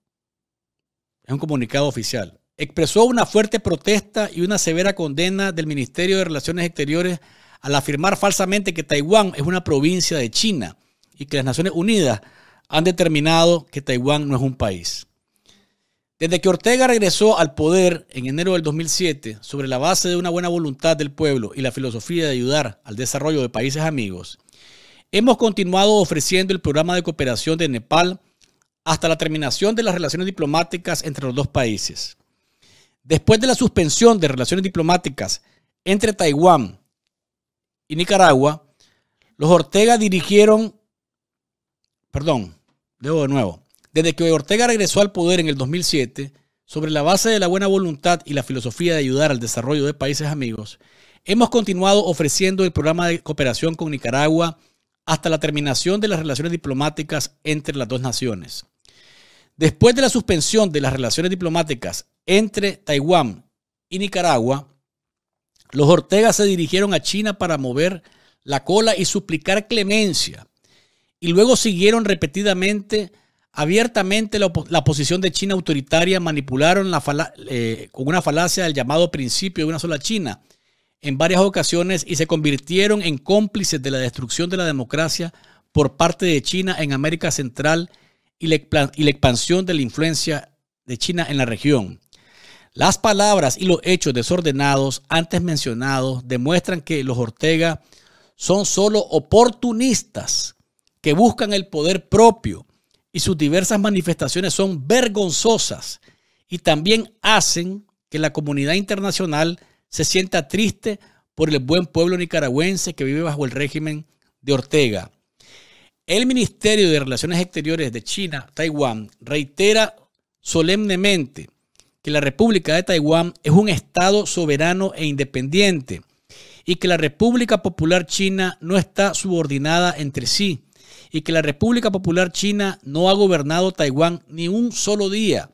es un comunicado oficial, expresó una fuerte protesta y una severa condena del Ministerio de Relaciones Exteriores al afirmar falsamente que Taiwán es una provincia de China y que las Naciones Unidas han determinado que Taiwán no es un país. Desde que Ortega regresó al poder en enero del 2007, sobre la base de una buena voluntad del pueblo y la filosofía de ayudar al desarrollo de países amigos, hemos continuado ofreciendo el programa de cooperación de Nepal hasta la terminación de las relaciones diplomáticas entre los dos países. Después de la suspensión de relaciones diplomáticas entre Taiwán y Nicaragua, los Ortega dirigieron, perdón, debo de nuevo, desde que Ortega regresó al poder en el 2007, sobre la base de la buena voluntad y la filosofía de ayudar al desarrollo de países amigos, hemos continuado ofreciendo el programa de cooperación con Nicaragua hasta la terminación de las relaciones diplomáticas entre las dos naciones. Después de la suspensión de las relaciones diplomáticas entre Taiwán y Nicaragua, los Ortega se dirigieron a China para mover la cola y suplicar clemencia, y luego siguieron repetidamente Abiertamente la, posición de China autoritaria manipularon eh, con una falacia del llamado principio de una sola China en varias ocasiones y se convirtieron en cómplices de la destrucción de la democracia por parte de China en América Central y la, y la expansión de la influencia de China en la región. Las palabras y los hechos desordenados antes mencionados demuestran que los Ortega son solo oportunistas que buscan el poder propio y sus diversas manifestaciones son vergonzosas y también hacen que la comunidad internacional se sienta triste por el buen pueblo nicaragüense que vive bajo el régimen de Ortega. El Ministerio de Relaciones Exteriores de China, Taiwán, reitera solemnemente que la República de Taiwán es un Estado soberano e independiente y que la República Popular China no está subordinada entre sí, y que la República Popular China no ha gobernado Taiwán ni un solo día.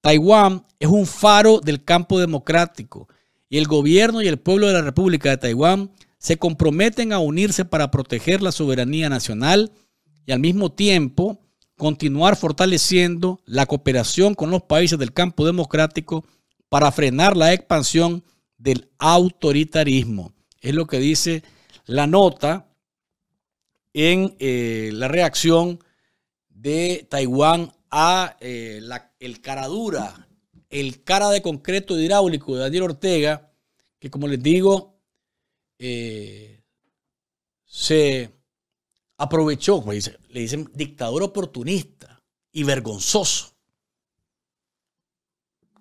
Taiwán es un faro del campo democrático y el gobierno y el pueblo de la República de Taiwán se comprometen a unirse para proteger la soberanía nacional y al mismo tiempo continuar fortaleciendo la cooperación con los países del campo democrático para frenar la expansión del autoritarismo. Es lo que dice la nota en eh, la reacción de Taiwán a eh, la, el caradura, el cara de concreto hidráulico de Daniel Ortega, que como les digo, eh, se aprovechó, le dicen dictador oportunista y vergonzoso.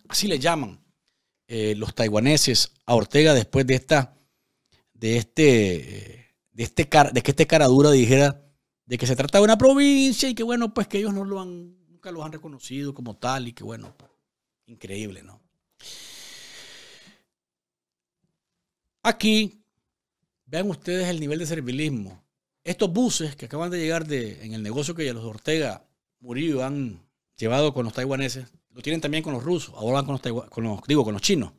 Así le llaman los taiwaneses a Ortega después de esta, de este de, este de que este cara dura dijera de que se trata de una provincia y que bueno, pues que ellos no lo han, nunca los han reconocido como tal y que bueno, pues, increíble, ¿no? Aquí, vean ustedes el nivel de servilismo. Estos buses que acaban de llegar de, en el negocio que ya los Ortega Murillo han llevado con los taiwaneses, lo tienen también con los rusos, ahora van con los, digo, con los chinos,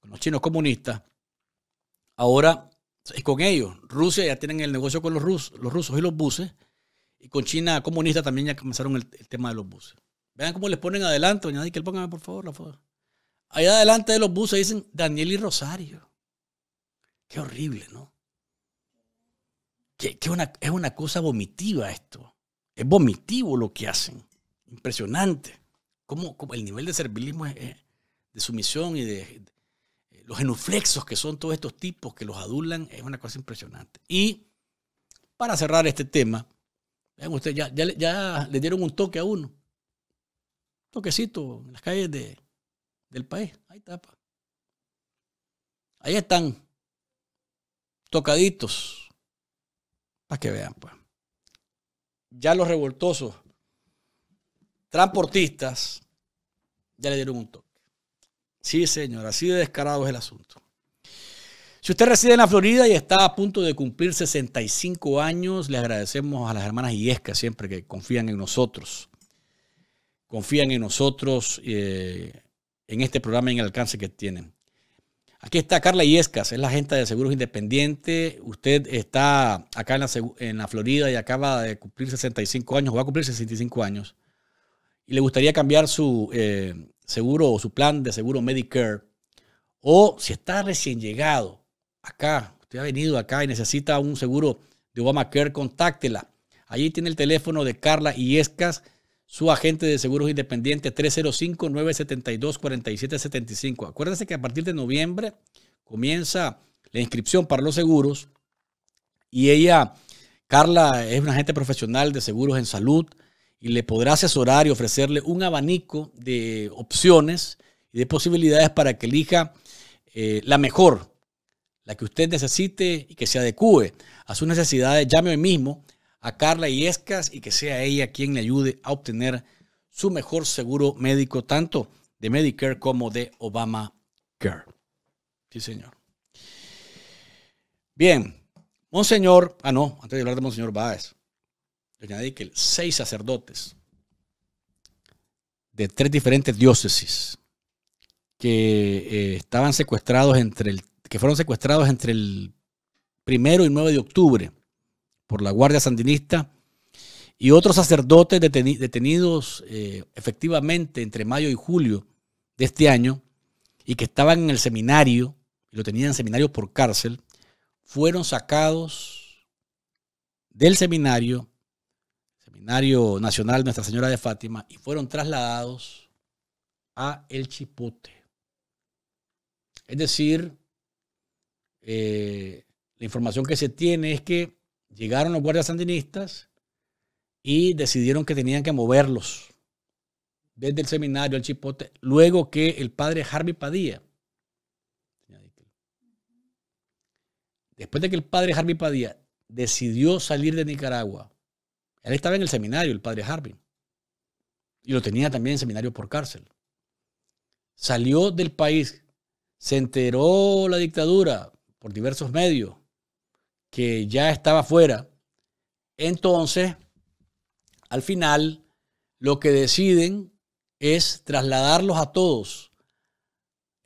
con los chinos comunistas. Ahora y con ellos, Rusia ya tienen el negocio con los rusos, los rusos y los buses. Y con China comunista también ya comenzaron el, tema de los buses. Vean cómo les ponen adelante, doña le póngame por favor la foto. Allá adelante de los buses dicen Daniel y Rosario. Qué horrible, ¿no? qué una, es una cosa vomitiva esto. Es vomitivo lo que hacen. Impresionante. Como, el nivel de servilismo, es, de sumisión y de, los genuflexos que son todos estos tipos que los adulan es una cosa impresionante. Y para cerrar este tema, vean ustedes, ya, le dieron un toque a uno. Un toquecito en las calles de, del país. Ahí tapa. Ahí están. Tocaditos. Para que vean, pues. Ya los revoltosos transportistas ya le dieron un toque. Sí, señor, así de descarado es el asunto. Si usted reside en la Florida y está a punto de cumplir 65 años, le agradecemos a las hermanas Iesca siempre que confían en nosotros. Confían en nosotros, eh, en este programa y en el alcance que tienen. Aquí está Carla Iescas, es la agente de Seguros Independiente. Usted está acá en la, Florida y acaba de cumplir 65 años, o va a cumplir 65 años. Y le gustaría cambiar su eh, seguro o su plan de seguro Medicare, o si está recién llegado acá, usted ha venido acá y necesita un seguro de Obamacare, contáctela. Allí tiene el teléfono de Carla Iescas, su agente de seguros independiente 305-972-4775. Acuérdese que a partir de noviembre comienza la inscripción para los seguros y ella, Carla, es una agente profesional de seguros en salud, y le podrá asesorar y ofrecerle un abanico de opciones y de posibilidades para que elija eh, la mejor, la que usted necesite y que se adecue a sus necesidades. Llame hoy mismo a Carla Iescas y que sea ella quien le ayude a obtener su mejor seguro médico, tanto de Medicare como de Obamacare. Sí, señor. Bien, Monseñor, ah no, antes de hablar de Monseñor Báez que seis sacerdotes de tres diferentes diócesis que eh, estaban secuestrados entre el que fueron secuestrados entre el primero y 9 de octubre por la Guardia Sandinista y otros sacerdotes detenidos eh, efectivamente entre mayo y julio de este año y que estaban en el seminario, y lo tenían en seminario por cárcel, fueron sacados del seminario Seminario Nacional Nuestra Señora de Fátima y fueron trasladados a El Chipote. Es decir, eh, la información que se tiene es que llegaron los guardias sandinistas y decidieron que tenían que moverlos desde el seminario al Chipote, luego que el padre Harvey Padilla, después de que el padre Harvey Padilla decidió salir de Nicaragua él estaba en el seminario, el padre Harbin, Y lo tenía también en seminario por cárcel. Salió del país, se enteró la dictadura por diversos medios que ya estaba fuera. Entonces, al final, lo que deciden es trasladarlos a todos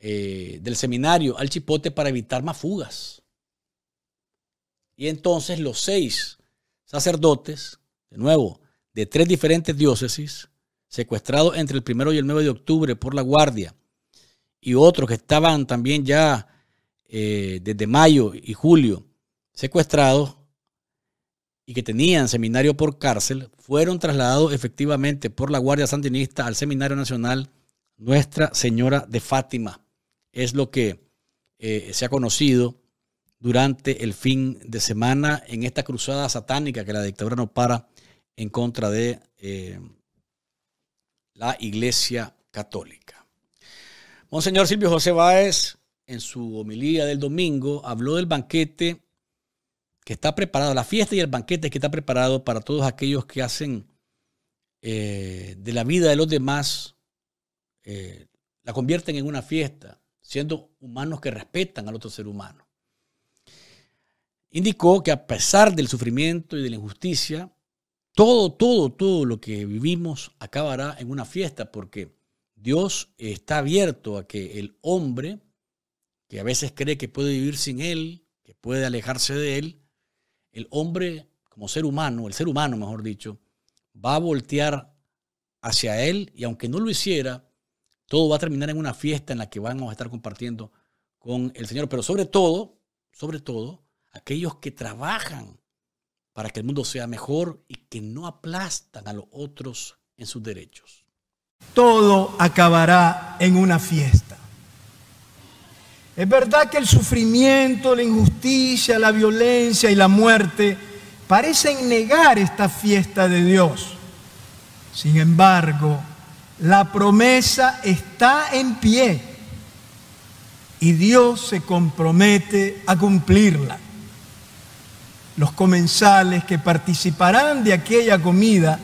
eh, del seminario al chipote para evitar más fugas. Y entonces los seis sacerdotes de nuevo, de tres diferentes diócesis, secuestrados entre el primero y el 9 de octubre por la Guardia, y otros que estaban también ya eh, desde mayo y julio secuestrados y que tenían seminario por cárcel, fueron trasladados efectivamente por la Guardia Sandinista al Seminario Nacional Nuestra Señora de Fátima. Es lo que eh, se ha conocido durante el fin de semana en esta cruzada satánica que la dictadura no para en contra de eh, la Iglesia Católica. Monseñor Silvio José Báez, en su homilía del domingo, habló del banquete que está preparado, la fiesta y el banquete que está preparado para todos aquellos que hacen eh, de la vida de los demás, eh, la convierten en una fiesta, siendo humanos que respetan al otro ser humano. Indicó que a pesar del sufrimiento y de la injusticia, todo, todo, todo lo que vivimos acabará en una fiesta porque Dios está abierto a que el hombre, que a veces cree que puede vivir sin Él, que puede alejarse de Él, el hombre como ser humano, el ser humano mejor dicho, va a voltear hacia Él y aunque no lo hiciera, todo va a terminar en una fiesta en la que vamos a estar compartiendo con el Señor. Pero sobre todo, sobre todo, aquellos que trabajan para que el mundo sea mejor y que no aplastan a los otros en sus derechos. Todo acabará en una fiesta. Es verdad que el sufrimiento, la injusticia, la violencia y la muerte parecen negar esta fiesta de Dios. Sin embargo, la promesa está en pie y Dios se compromete a cumplirla los comensales que participarán de aquella comida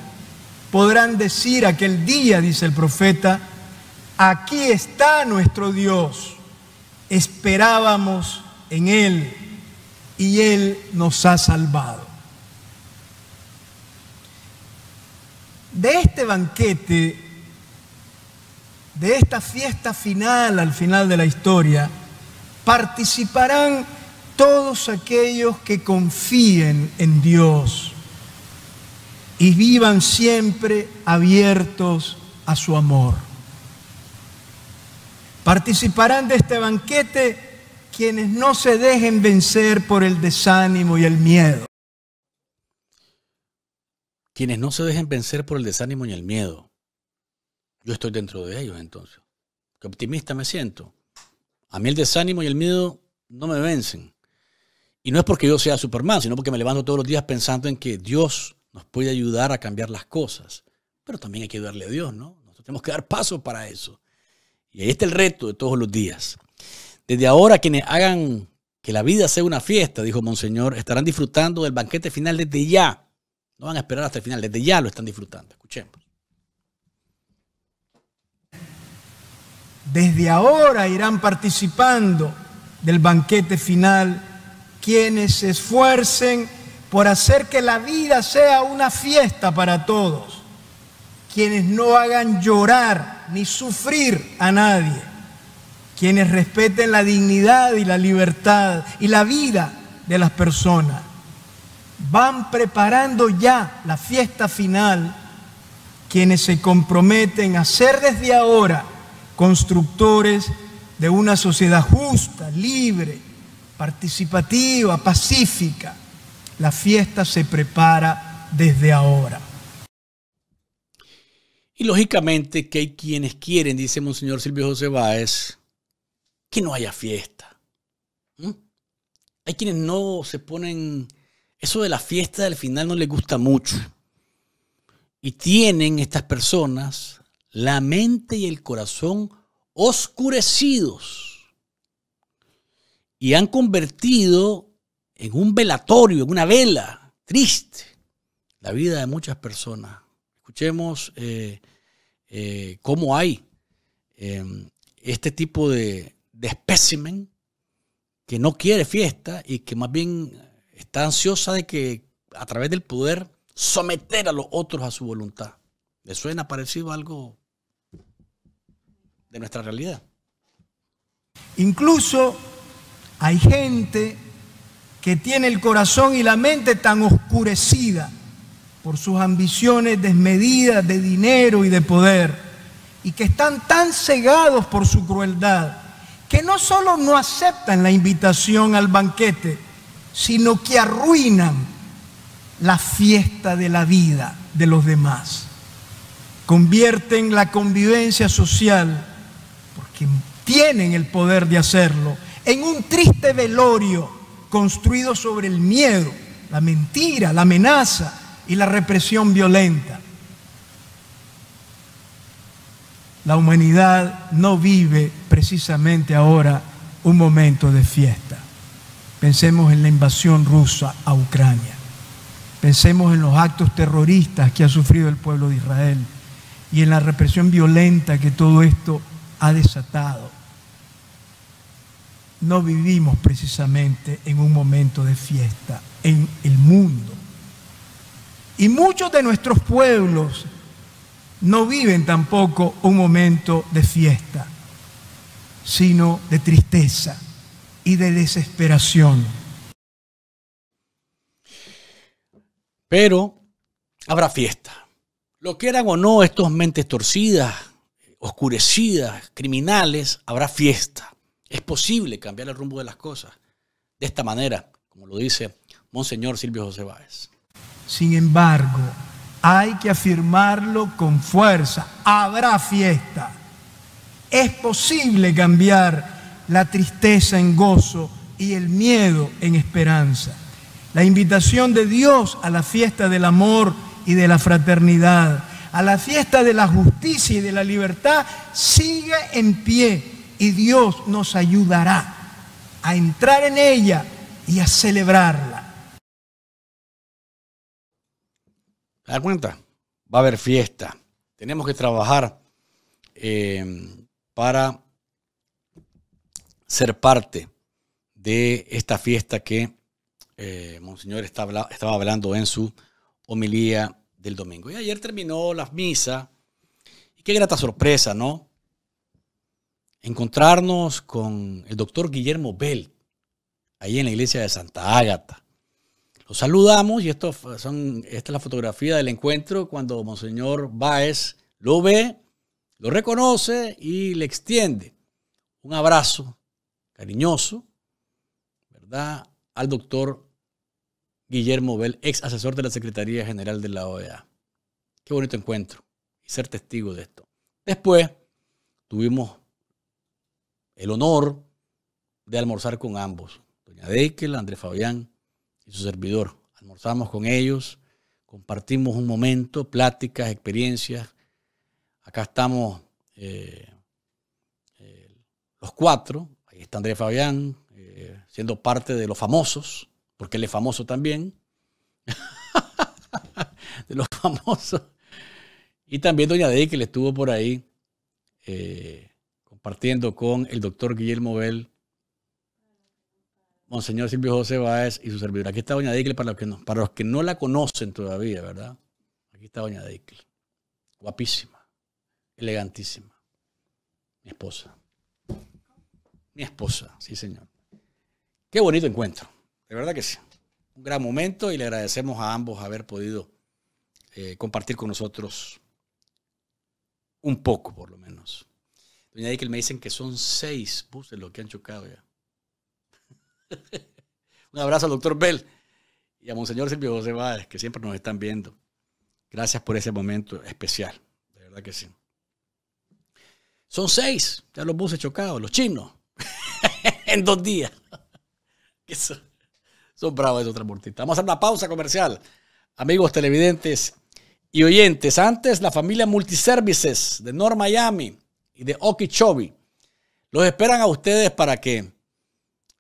podrán decir aquel día, dice el profeta, aquí está nuestro Dios, esperábamos en Él y Él nos ha salvado. De este banquete, de esta fiesta final al final de la historia, participarán todos aquellos que confíen en Dios y vivan siempre abiertos a su amor. Participarán de este banquete quienes no se dejen vencer por el desánimo y el miedo. Quienes no se dejen vencer por el desánimo y el miedo. Yo estoy dentro de ellos entonces. Qué optimista me siento. A mí el desánimo y el miedo no me vencen. Y no es porque yo sea Superman, sino porque me levanto todos los días pensando en que Dios nos puede ayudar a cambiar las cosas. Pero también hay que darle a Dios, ¿no? Nosotros tenemos que dar paso para eso. Y ahí está el reto de todos los días. Desde ahora, quienes hagan que la vida sea una fiesta, dijo Monseñor, estarán disfrutando del banquete final desde ya. No van a esperar hasta el final, desde ya lo están disfrutando. Escuchemos. Desde ahora irán participando del banquete final quienes se esfuercen por hacer que la vida sea una fiesta para todos, quienes no hagan llorar ni sufrir a nadie, quienes respeten la dignidad y la libertad y la vida de las personas. Van preparando ya la fiesta final quienes se comprometen a ser desde ahora constructores de una sociedad justa, libre, participativa, pacífica. La fiesta se prepara desde ahora. Y lógicamente que hay quienes quieren, dice Monseñor Silvio José Báez, que no haya fiesta. Hay quienes no se ponen... Eso de la fiesta al final no les gusta mucho. Y tienen estas personas la mente y el corazón oscurecidos y han convertido en un velatorio, en una vela triste, la vida de muchas personas. Escuchemos eh, eh, cómo hay em, este tipo de, de espécimen que no quiere fiesta y que más bien está ansiosa de que a través del poder someter a los otros a su voluntad. ¿Le suena parecido algo de nuestra realidad? Incluso hay gente que tiene el corazón y la mente tan oscurecida por sus ambiciones desmedidas de dinero y de poder, y que están tan cegados por su crueldad, que no solo no aceptan la invitación al banquete, sino que arruinan la fiesta de la vida de los demás. Convierten la convivencia social, porque tienen el poder de hacerlo, en un triste velorio construido sobre el miedo, la mentira, la amenaza y la represión violenta. La humanidad no vive precisamente ahora un momento de fiesta. Pensemos en la invasión rusa a Ucrania. Pensemos en los actos terroristas que ha sufrido el pueblo de Israel y en la represión violenta que todo esto ha desatado no vivimos precisamente en un momento de fiesta en el mundo. Y muchos de nuestros pueblos no viven tampoco un momento de fiesta, sino de tristeza y de desesperación. Pero habrá fiesta. Lo quieran o no estos mentes torcidas, oscurecidas, criminales, habrá fiesta es posible cambiar el rumbo de las cosas de esta manera, como lo dice Monseñor Silvio José Báez. Sin embargo, hay que afirmarlo con fuerza. Habrá fiesta. Es posible cambiar la tristeza en gozo y el miedo en esperanza. La invitación de Dios a la fiesta del amor y de la fraternidad, a la fiesta de la justicia y de la libertad, sigue en pie y Dios nos ayudará a entrar en ella y a celebrarla. ¿Se das cuenta? Va a haber fiesta. Tenemos que trabajar eh, para ser parte de esta fiesta que eh, Monseñor estaba, estaba hablando en su homilía del domingo. Y ayer terminó la misa. Y qué grata sorpresa, ¿no? encontrarnos con el doctor Guillermo Bell, ahí en la iglesia de Santa Ágata. Lo saludamos y esto son, esta es la fotografía del encuentro cuando Monseñor Báez lo ve, lo reconoce y le extiende un abrazo cariñoso, ¿verdad? Al doctor Guillermo Bell, ex asesor de la Secretaría General de la OEA. Qué bonito encuentro y ser testigo de esto. Después tuvimos el honor de almorzar con ambos, doña Deikel, Andrés Fabián y su servidor. Almorzamos con ellos, compartimos un momento, pláticas, experiencias. Acá estamos eh, eh, los cuatro, ahí está Andrés Fabián, eh, siendo parte de los famosos, porque él es famoso también, de los famosos. Y también doña Deikel estuvo por ahí. Partiendo con el doctor Guillermo Bell, Monseñor Silvio José Báez y su servidor. Aquí está Doña Dicle para los que no, para los que no la conocen todavía, ¿verdad? Aquí está Doña Dicle. Guapísima, elegantísima. Mi esposa. Mi esposa, sí, señor. Qué bonito encuentro. De verdad que sí. Un gran momento y le agradecemos a ambos haber podido eh, compartir con nosotros un poco, por lo menos. Doña que me dicen que son seis buses los que han chocado ya. Un abrazo al doctor Bell y a Monseñor Silvio José Báez, que siempre nos están viendo. Gracias por ese momento especial. De verdad que sí. Son seis ya los buses chocados, los chinos. en dos días. son, son bravos esos transportistas. Vamos a hacer una pausa comercial. Amigos televidentes y oyentes, antes la familia Multiservices de North Miami y de Okeechobee. Los esperan a ustedes para que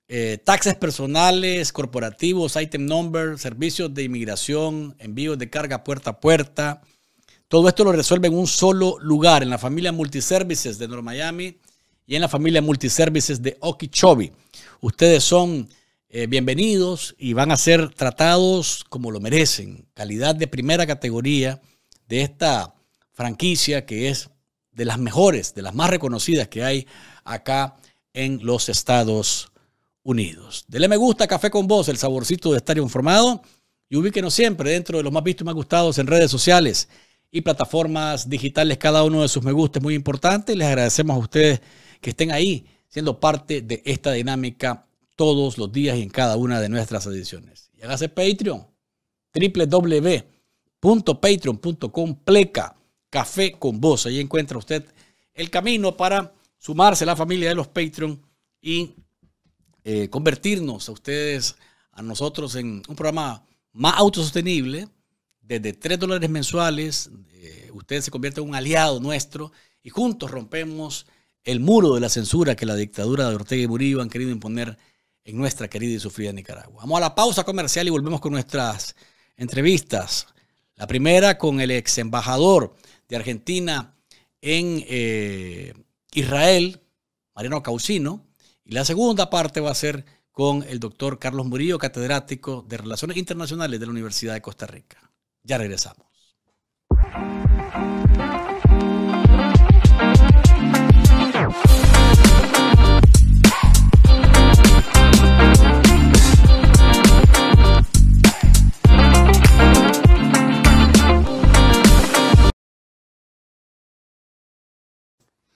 eh, taxes personales, corporativos, item number, servicios de inmigración, envíos de carga puerta a puerta. Todo esto lo resuelve en un solo lugar, en la familia Multiservices de North Miami y en la familia Multiservices de Okeechobee. Ustedes son eh, bienvenidos y van a ser tratados como lo merecen. Calidad de primera categoría de esta franquicia que es de las mejores, de las más reconocidas que hay acá en los Estados Unidos. Dele me gusta, café con vos, el saborcito de estar informado y ubíquenos siempre dentro de los más vistos y más gustados en redes sociales y plataformas digitales. Cada uno de sus me gusta es muy importante. Les agradecemos a ustedes que estén ahí siendo parte de esta dinámica todos los días y en cada una de nuestras ediciones. Y hágase Patreon, www.patreon.com pleca Café con Vos. Ahí encuentra usted el camino para sumarse a la familia de los Patreon y eh, convertirnos a ustedes, a nosotros, en un programa más autosostenible. Desde 3 dólares mensuales, eh, usted se convierte en un aliado nuestro y juntos rompemos el muro de la censura que la dictadura de Ortega y Murillo han querido imponer en nuestra querida y sufrida Nicaragua. Vamos a la pausa comercial y volvemos con nuestras entrevistas. La primera con el ex embajador de Argentina en eh, Israel, Mariano Causino, y la segunda parte va a ser con el doctor Carlos Murillo, catedrático de Relaciones Internacionales de la Universidad de Costa Rica. Ya regresamos.